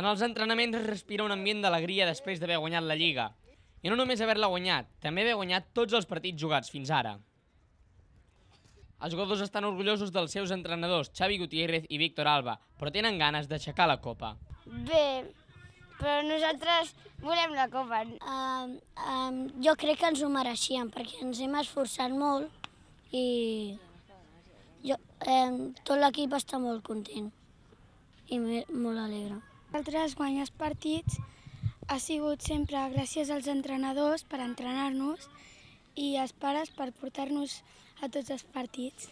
En els entrenaments es respira un ambient d'alegria després d'haver guanyat la Lliga. I no només haver-la guanyat, també haver guanyat tots els partits jugats fins ara. Els jugadors estan orgullosos dels seus entrenadors, Xavi Gutiérrez i Víctor Alba, però tenen ganes d'aixecar la copa. Bé, però nosaltres volem la copa. Uh, um, jo crec que ens ho mereixíem, perquè ens hem esforçat molt i jo, um, tot l'equip està molt content i molt alegre. Nosaltres guanyes partits ha sigut sempre gràcies als entrenadors per entrenar-nos i als pares per portar-nos a tots els partits.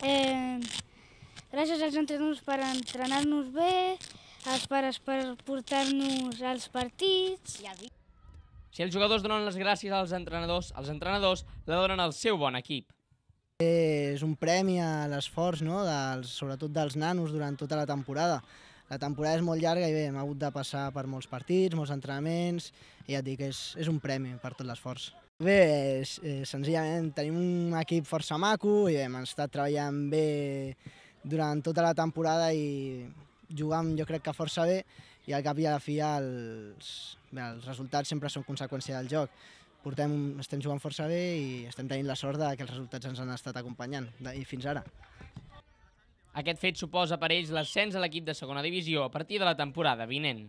Eh, gràcies als entrenadors per entrenar-nos bé, als pares per portar-nos als partits. Si els jugadors donen les gràcies als entrenadors, els entrenadors la donen al seu bon equip. És un premi a l'esforç, no? dels, sobretot dels nanos durant tota la temporada la temporada és molt llarga i bé, hem hagut de passar per molts partits, molts entrenaments, i ja et dic, és, és un premi per tot l'esforç. Bé, és, eh, senzillament tenim un equip força maco i bé, hem estat treballant bé durant tota la temporada i jugam jo crec que força bé i al cap i a la fi els, bé, els resultats sempre són conseqüència del joc. Portem, estem jugant força bé i estem tenint la sort de que els resultats ens han estat acompanyant i fins ara. Aquest fet suposa per ells l'ascens a l'equip de segona divisió a partir de la temporada vinent.